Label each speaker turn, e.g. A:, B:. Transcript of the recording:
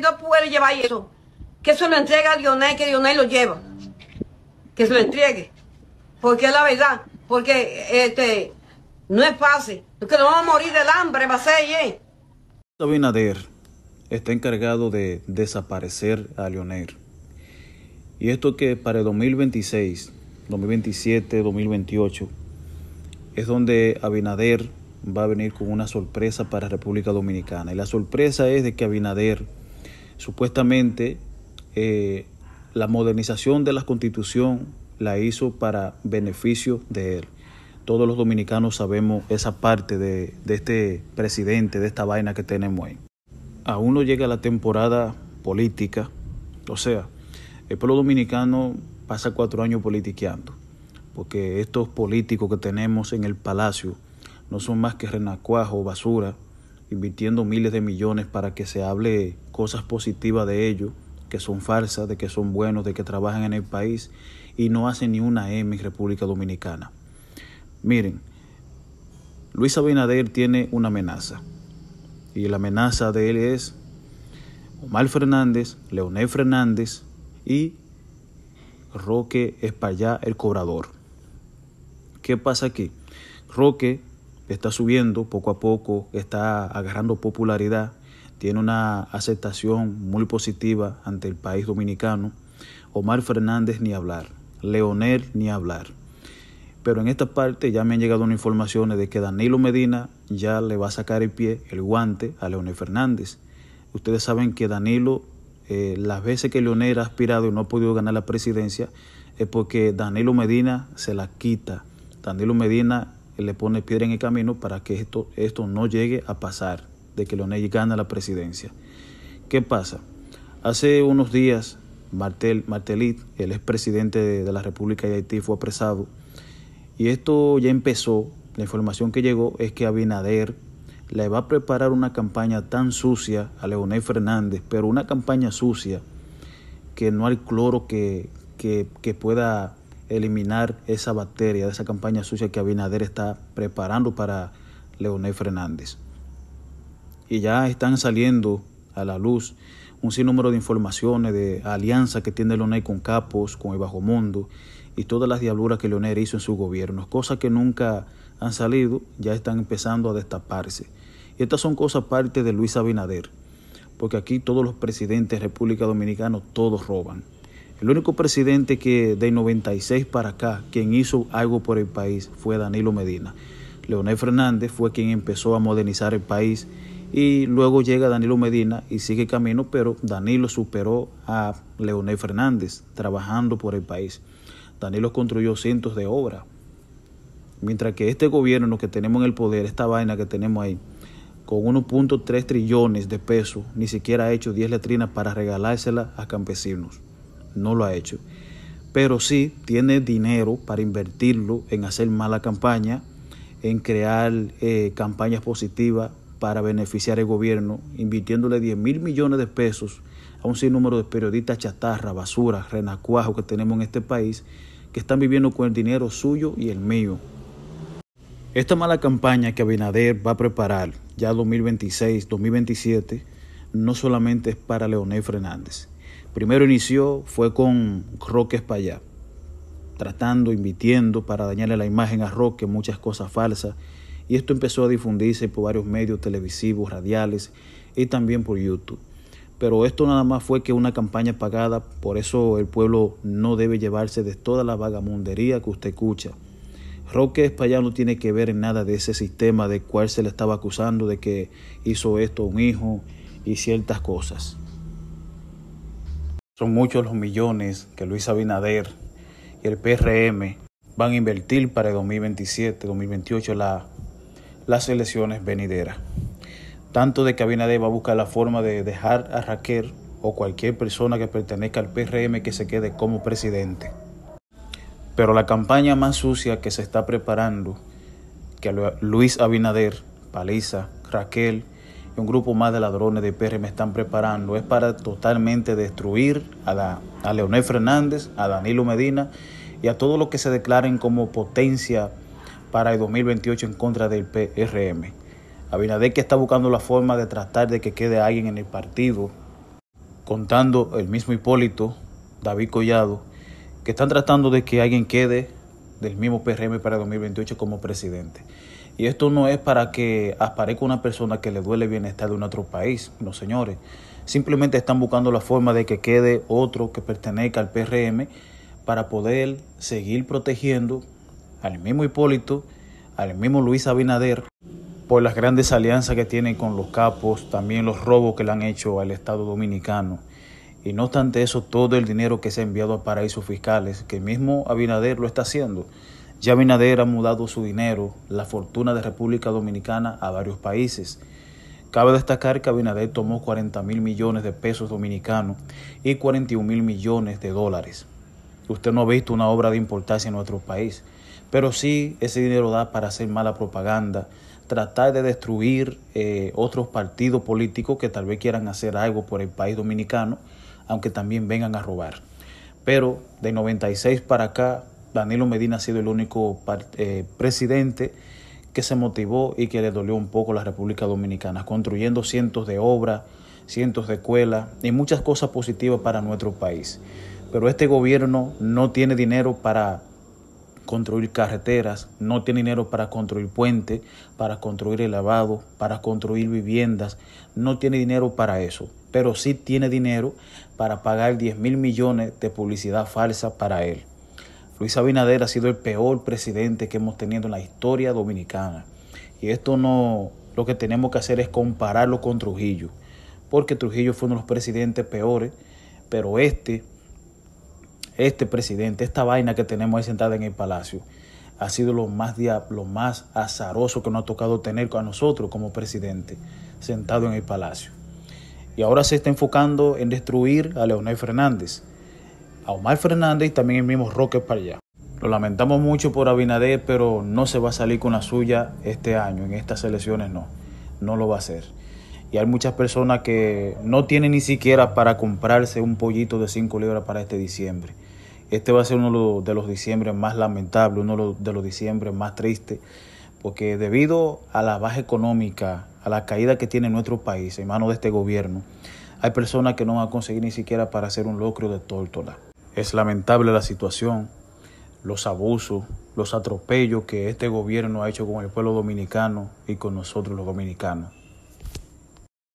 A: no puede llevar eso. Que se lo entregue a Lionel, que Lionel lo lleva. Que se lo entregue. Porque es la verdad. Porque este, no es fácil. Porque nos vamos a morir del hambre, va a ser ¿eh? Abinader está encargado de desaparecer a Lionel. Y esto que para el 2026, 2027, 2028, es donde Abinader va a venir con una sorpresa para República Dominicana. Y la sorpresa es de que Abinader, supuestamente, eh, la modernización de la constitución la hizo para beneficio de él. Todos los dominicanos sabemos esa parte de, de este presidente, de esta vaina que tenemos ahí. Aún no llega la temporada política, o sea, el pueblo dominicano pasa cuatro años politiqueando, porque estos políticos que tenemos en el palacio no son más que renacuajo o basura, invirtiendo miles de millones para que se hable cosas positivas de ellos, que son falsas... de que son buenos, de que trabajan en el país y no hacen ni una M en República Dominicana. Miren, Luis Abinader tiene una amenaza y la amenaza de él es Omar Fernández, Leonel Fernández y Roque Espallá, el cobrador. ¿Qué pasa aquí? Roque está subiendo poco a poco, está agarrando popularidad, tiene una aceptación muy positiva ante el país dominicano. Omar Fernández ni hablar, Leonel ni hablar. Pero en esta parte ya me han llegado unas informaciones de que Danilo Medina ya le va a sacar el pie, el guante a Leonel Fernández. Ustedes saben que Danilo, eh, las veces que Leonel ha aspirado y no ha podido ganar la presidencia, es porque Danilo Medina se la quita. Danilo Medina le pone piedra en el camino para que esto, esto no llegue a pasar, de que Leonel gana la presidencia. ¿Qué pasa? Hace unos días, Martel, Martelit, el expresidente de, de la República de Haití, fue apresado. Y esto ya empezó. La información que llegó es que Abinader le va a preparar una campaña tan sucia a Leonel Fernández, pero una campaña sucia que no hay cloro que pueda eliminar esa bacteria, esa campaña sucia que Abinader está preparando para Leonel Fernández. Y ya están saliendo a la luz un sinnúmero de informaciones de alianza que tiene Leonel con capos, con el bajo mundo y todas las diabluras que Leonel hizo en su gobierno. Cosas que nunca han salido, ya están empezando a destaparse. Y estas son cosas parte de Luis Abinader, porque aquí todos los presidentes de República Dominicana, todos roban. El único presidente que de 96 para acá, quien hizo algo por el país, fue Danilo Medina. Leonel Fernández fue quien empezó a modernizar el país y luego llega Danilo Medina y sigue camino, pero Danilo superó a Leonel Fernández trabajando por el país. Danilo construyó cientos de obras. Mientras que este gobierno que tenemos en el poder, esta vaina que tenemos ahí, con 1.3 trillones de pesos, ni siquiera ha hecho 10 letrinas para regalárselas a campesinos no lo ha hecho. Pero sí tiene dinero para invertirlo en hacer mala campaña, en crear eh, campañas positivas para beneficiar el gobierno, invirtiéndole 10 mil millones de pesos a un sinnúmero de periodistas chatarra, basura, renacuajos que tenemos en este país, que están viviendo con el dinero suyo y el mío. Esta mala campaña que Abinader va a preparar ya 2026-2027 no solamente es para Leonel Fernández, Primero inició fue con Roque Espallá, tratando, invitiendo para dañarle la imagen a Roque, muchas cosas falsas. Y esto empezó a difundirse por varios medios televisivos, radiales y también por YouTube. Pero esto nada más fue que una campaña pagada, por eso el pueblo no debe llevarse de toda la vagamundería que usted escucha. Roque Espallá no tiene que ver en nada de ese sistema de cual se le estaba acusando de que hizo esto a un hijo y ciertas cosas. Son muchos los millones que Luis Abinader y el PRM van a invertir para el 2027, 2028, las elecciones venideras. Tanto de que Abinader va a buscar la forma de dejar a Raquel o cualquier persona que pertenezca al PRM que se quede como presidente. Pero la campaña más sucia que se está preparando, que Luis Abinader, Paliza, Raquel un grupo más de ladrones de PRM están preparando es para totalmente destruir a, a Leonel Fernández, a Danilo Medina y a todos los que se declaren como potencia para el 2028 en contra del PRM. Abinader que está buscando la forma de tratar de que quede alguien en el partido, contando el mismo Hipólito, David Collado, que están tratando de que alguien quede del mismo PRM para el 2028 como presidente. Y esto no es para que aparezca una persona que le duele bienestar de un otro país, no señores. Simplemente están buscando la forma de que quede otro que pertenezca al PRM para poder seguir protegiendo al mismo Hipólito, al mismo Luis Abinader, por las grandes alianzas que tienen con los capos, también los robos que le han hecho al Estado Dominicano. Y no obstante eso, todo el dinero que se ha enviado a paraísos fiscales, que mismo Abinader lo está haciendo, ya Binader ha mudado su dinero, la fortuna de República Dominicana, a varios países. Cabe destacar que Abinader tomó 40 mil millones de pesos dominicanos y 41 mil millones de dólares. Usted no ha visto una obra de importancia en nuestro país, pero sí ese dinero da para hacer mala propaganda, tratar de destruir eh, otros partidos políticos que tal vez quieran hacer algo por el país dominicano, aunque también vengan a robar. Pero de 96 para acá, Danilo Medina ha sido el único eh, presidente que se motivó y que le dolió un poco a la República Dominicana, construyendo cientos de obras, cientos de escuelas y muchas cosas positivas para nuestro país. Pero este gobierno no tiene dinero para construir carreteras, no tiene dinero para construir puentes, para construir elevado, para construir viviendas, no tiene dinero para eso, pero sí tiene dinero para pagar 10 mil millones de publicidad falsa para él. Luis Abinader ha sido el peor presidente que hemos tenido en la historia dominicana. Y esto no, lo que tenemos que hacer es compararlo con Trujillo, porque Trujillo fue uno de los presidentes peores, pero este, este presidente, esta vaina que tenemos ahí sentada en el palacio, ha sido lo más, lo más azaroso que nos ha tocado tener a nosotros como presidente, sentado en el palacio. Y ahora se está enfocando en destruir a Leonel Fernández a Omar Fernández y también el mismo Roque para allá. Lo lamentamos mucho por Abinader, pero no se va a salir con la suya este año, en estas elecciones no, no lo va a hacer. Y hay muchas personas que no tienen ni siquiera para comprarse un pollito de 5 libras para este diciembre. Este va a ser uno de los diciembre más lamentables, uno de los diciembre más tristes, porque debido a la baja económica, a la caída que tiene nuestro país en manos de este gobierno, hay personas que no van a conseguir ni siquiera para hacer un locro de tórtola. Es lamentable la situación, los abusos, los atropellos que este gobierno ha hecho con el pueblo dominicano y con nosotros los dominicanos.